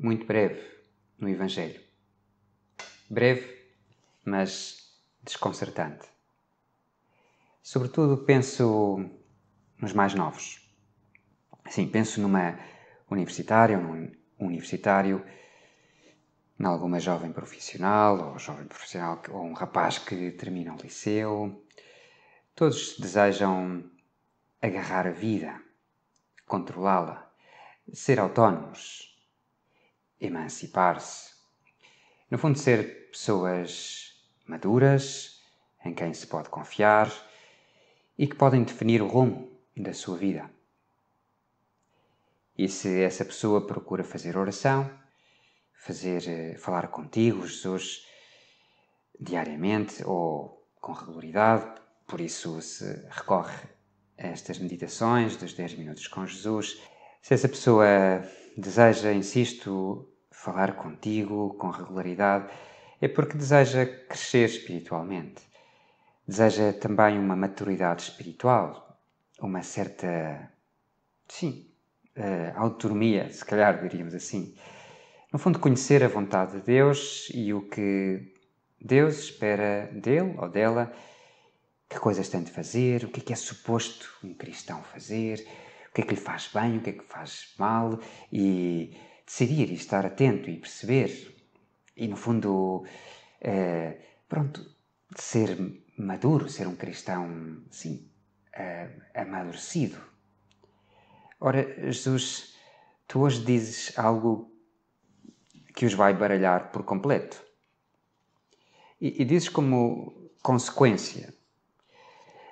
muito breve no Evangelho. Breve, mas desconcertante. Sobretudo penso nos mais novos. Sim, penso numa universitária ou num universitário, em alguma jovem profissional ou jovem profissional ou um rapaz que termina o liceu. Todos desejam agarrar a vida, controlá-la, ser autónomos, emancipar-se. No fundo, ser pessoas maduras, em quem se pode confiar e que podem definir o rumo da sua vida. E se essa pessoa procura fazer oração, fazer eh, falar contigo, Jesus, diariamente ou com regularidade, por isso se recorre a estas meditações dos 10 minutos com Jesus, se essa pessoa deseja, insisto, falar contigo com regularidade, é porque deseja crescer espiritualmente. Deseja também uma maturidade espiritual, uma certa, sim, eh, autonomia, se calhar diríamos assim. No fundo, conhecer a vontade de Deus e o que Deus espera dele ou dela, que coisas tem de fazer, o que é, que é suposto um cristão fazer, que é que lhe faz bem, o que é que faz mal e decidir e estar atento e perceber. E no fundo, eh, pronto, ser maduro, ser um cristão, sim, eh, amadurecido. Ora, Jesus, tu hoje dizes algo que os vai baralhar por completo. E, e dizes como consequência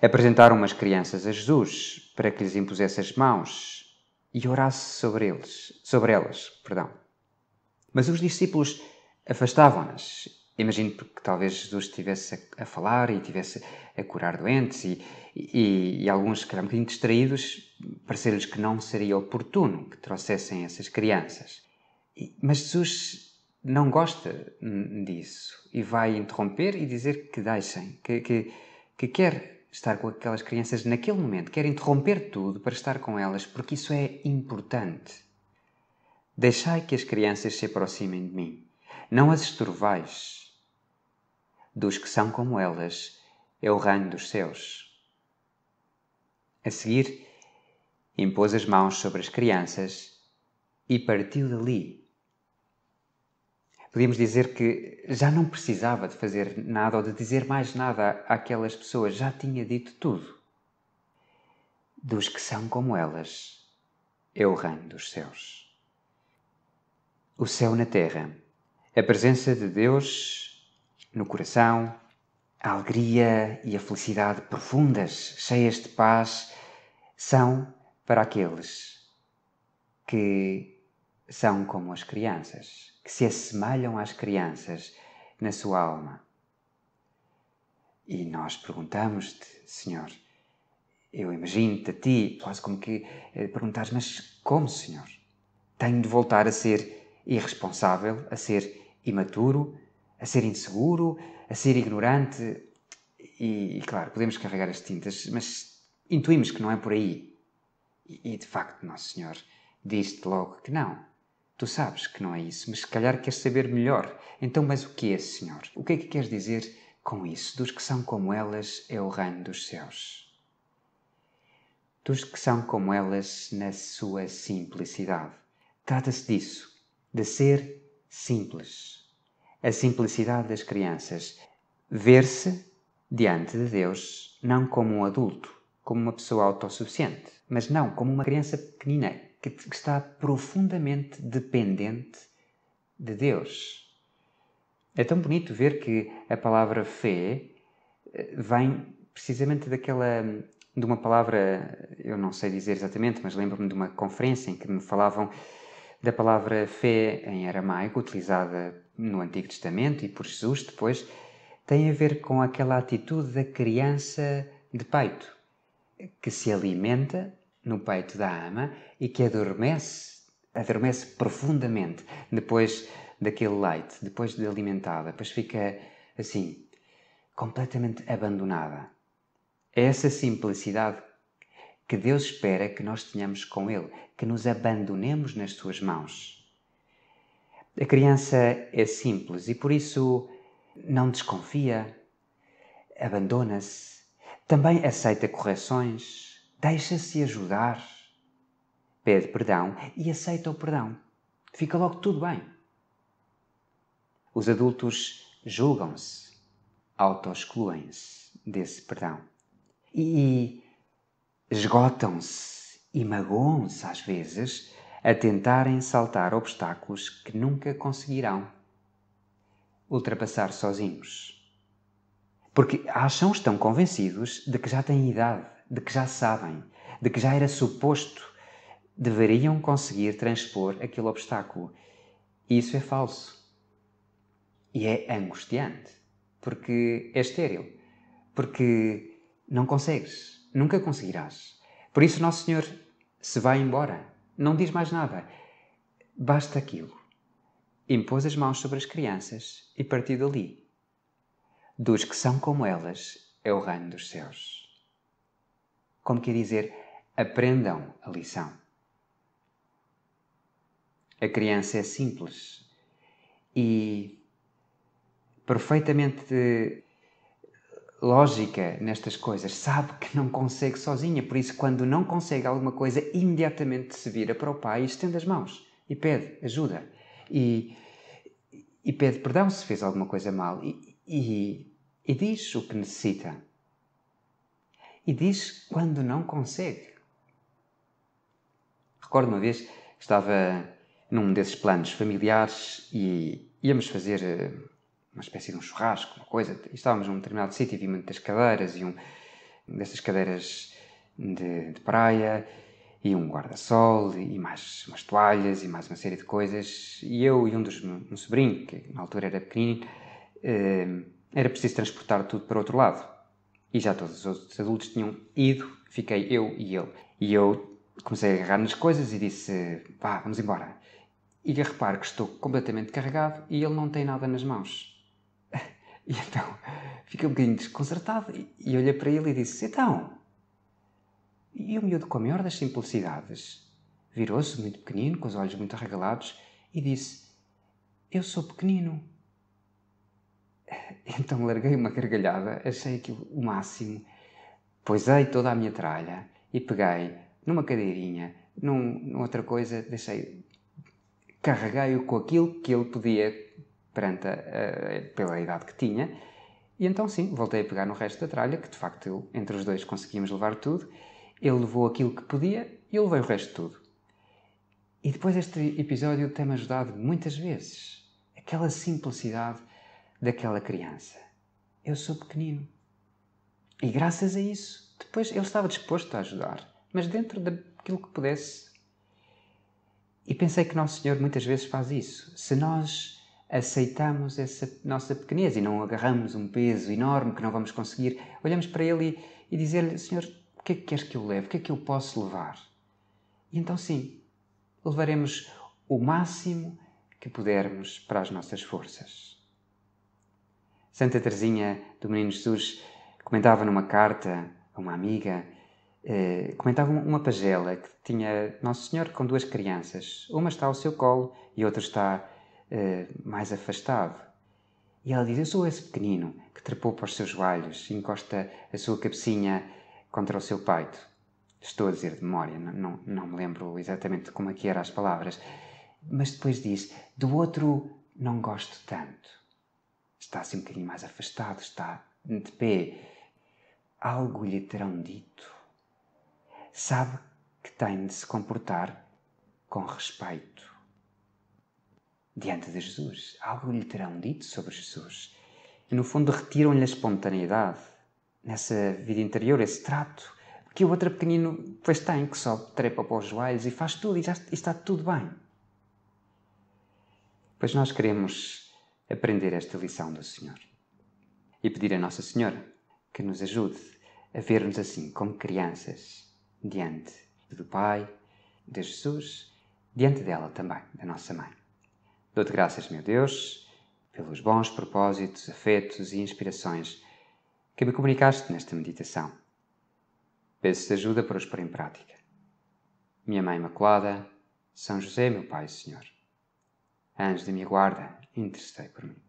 apresentar umas crianças a Jesus, para que lhes impusesse as mãos e orasse sobre eles, sobre elas, perdão. Mas os discípulos afastavam-nas. Imagino que talvez Jesus estivesse a, falar e estivesse a curar doentes e, e, e alguns, que eram um bocadinho distraídos, parecer-lhes que não seria oportuno que trouxessem essas crianças. Mas Jesus não gosta disso e vai interromper e dizer que deixem, que, que, que quer estar com aquelas crianças naquele momento, quero interromper tudo para estar com elas, porque isso é importante. Deixai que as crianças se aproximem de mim, não as estorvais. Dos que são como elas é o reino dos céus. A seguir, impôs as mãos sobre as crianças e partiu dali podíamos dizer que já não precisava de fazer nada ou de dizer mais nada àquelas pessoas, já tinha dito tudo. Dos que são como elas é o reino dos céus. O céu na terra, a presença de Deus no coração, a alegria e a felicidade profundas, cheias de paz, são para aqueles que são como as crianças que se assemelham às crianças na sua alma. E nós perguntamos-te, Senhor, eu imagino-te a ti, quase como que eh, perguntares, mas como, Senhor? Tenho de voltar a ser irresponsável, a ser imaturo, a ser inseguro, a ser ignorante? E, e claro, podemos carregar as tintas, mas intuímos que não é por aí. E, e de facto, Nosso Senhor diz-te logo que não. Tu sabes que não é isso, mas se calhar queres saber melhor. Então, mas o que é, Senhor? O que é que queres dizer com isso? Dos que são como elas é o reino dos céus. Dos que são como elas na sua simplicidade. Trata-se disso, de ser simples. A simplicidade das crianças. Ver-se diante de Deus não como um adulto, como uma pessoa autossuficiente, mas não como uma criança pequenina que, está profundamente dependente de Deus. É tão bonito ver que a palavra fé eh, vem precisamente daquela de uma palavra, eu não sei dizer exatamente, mas lembro-me de uma conferência em que me falavam da palavra fé em aramaico, utilizada no Antigo Testamento e por Jesus depois, tem a ver com aquela atitude da criança de peito, que se alimenta no peito da ama e que adormece, adormece profundamente depois daquele leite, depois de alimentada, depois fica assim, completamente abandonada. É essa simplicidade que Deus espera que nós tenhamos com Ele, que nos abandonemos nas Suas mãos. A criança é simples e por isso não desconfia, abandona-se, também aceita correções Deixa-se ajudar. Pede perdão e aceita o perdão. Fica logo tudo bem. Os adultos julgam-se, auto excluem se desse perdão e esgotam-se e magoam-se às vezes a tentarem saltar obstáculos que nunca conseguirão ultrapassar sozinhos. Porque acham, estão convencidos de que já têm idade de que já sabem, de que já era suposto, deveriam conseguir transpor aquele obstáculo. E isso é falso. E é angustiante, porque é estéril, porque não consegues, nunca conseguirás. Por isso, Nosso Senhor se vai embora, não diz mais nada, basta aquilo. Impôs as mãos sobre as crianças e partiu dali. Dos que são como elas é o reino dos céus. Como quer dizer, aprendam a lição. A criança é simples e perfeitamente lógica nestas coisas, sabe que não consegue sozinha, por isso, quando não consegue alguma coisa, imediatamente se vira para o pai e estende as mãos e pede ajuda e, e pede perdão se fez alguma coisa mal e, e, e diz o que necessita e diz quando não consegue. Recordo uma vez que estava num desses planos familiares e íamos fazer eh, uma espécie de um churrasco, uma coisa. Estávamos num determinado sítio e vi muitas cadeiras e um dessas cadeiras de, de praia e um guarda-sol e mais umas toalhas e mais uma série de coisas. E eu e um dos um sobrinho, que na altura era pequenino, eh, era preciso transportar tudo para outro lado e já todos os outros adultos tinham ido, fiquei eu e ele. E eu comecei a agarrar nas coisas e disse: vá vamos embora. E reparo que estou completamente carregado e ele não tem nada nas mãos. E então fiquei um bocadinho desconcertado e olhei para ele e disse: então. E o miúdo, com a maior das simplicidades, virou-se muito pequenino, com os olhos muito arregalados, e disse: Eu sou pequenino. Então larguei uma gargalhada, achei aquilo o máximo, poisei toda a minha tralha e peguei numa cadeirinha, num, numa outra coisa, deixei. carreguei-o com aquilo que ele podia, perante a, a, pela idade que tinha, e então sim, voltei a pegar no resto da tralha, que de facto eu, entre os dois conseguimos levar tudo, ele levou aquilo que podia e eu levei o resto de tudo. E depois este episódio tem-me ajudado muitas vezes. Aquela simplicidade daquela criança. Eu sou pequenino. E graças a isso, depois ele estava disposto a ajudar, mas dentro daquilo que pudesse. E pensei que Nosso Senhor muitas vezes faz isso. Se nós aceitamos essa nossa pequenez e não agarramos um peso enorme que não vamos conseguir, olhamos para Ele e, e dizer-lhe: Senhor, o que é que queres que eu leve? O que é que eu posso levar? E então, sim, levaremos o máximo que pudermos para as nossas forças. Santa Teresinha do Menino Jesus comentava numa carta a uma amiga, eh, comentava uma pagela que tinha Nosso Senhor com duas crianças. Uma está ao seu colo e outra está eh, mais afastado. E ela diz, eu sou esse pequenino que trepou para os seus joelhos e encosta a sua cabecinha contra o seu peito. Estou a dizer de memória, não, não, não me lembro exatamente como é que eram as palavras. Mas depois diz, do outro não gosto tanto está assim um bocadinho mais afastado, está de pé. Algo lhe terão dito. Sabe que tem de se comportar com respeito diante de Jesus. Algo lhe terão dito sobre Jesus. E no fundo retiram-lhe a espontaneidade nessa vida interior, esse trato que o outro pequenino pois tem, que só trepa para os joelhos e faz tudo e, já, e está tudo bem. Pois nós queremos aprender esta lição do Senhor. E pedir a Nossa Senhora que nos ajude a ver-nos assim, como crianças, diante do Pai, de Jesus, diante dela também, da nossa Mãe. Dou-te graças, meu Deus, pelos bons propósitos, afetos e inspirações que me comunicaste nesta meditação. Peço-te ajuda para os pôr em prática. Minha Mãe Imaculada, São José, meu Pai e Senhor Anjo da minha guarda, intercedei por mim.